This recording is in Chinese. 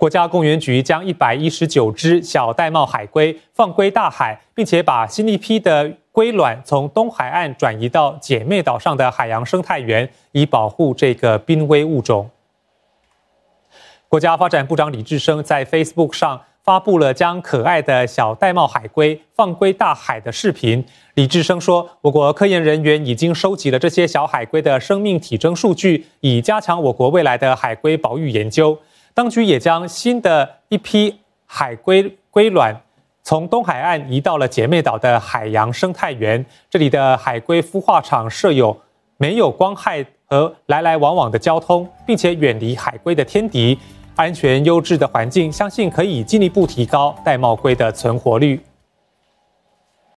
国家公园局将一百一十九只小玳瑁海龟放归大海，并且把新一批的龟卵从东海岸转移到姐妹岛上的海洋生态园，以保护这个濒危物种。国家发展部长李志生在 Facebook 上发布了将可爱的小玳瑁海龟放归大海的视频。李志生说：“我国科研人员已经收集了这些小海龟的生命体征数据，以加强我国未来的海龟保育研究。”当局也将新的一批海龟龟卵从东海岸移到了姐妹岛的海洋生态园。这里的海龟孵化场设有没有光害和来来往往的交通，并且远离海龟的天敌，安全优质的环境，相信可以进一步提高玳瑁龟的存活率。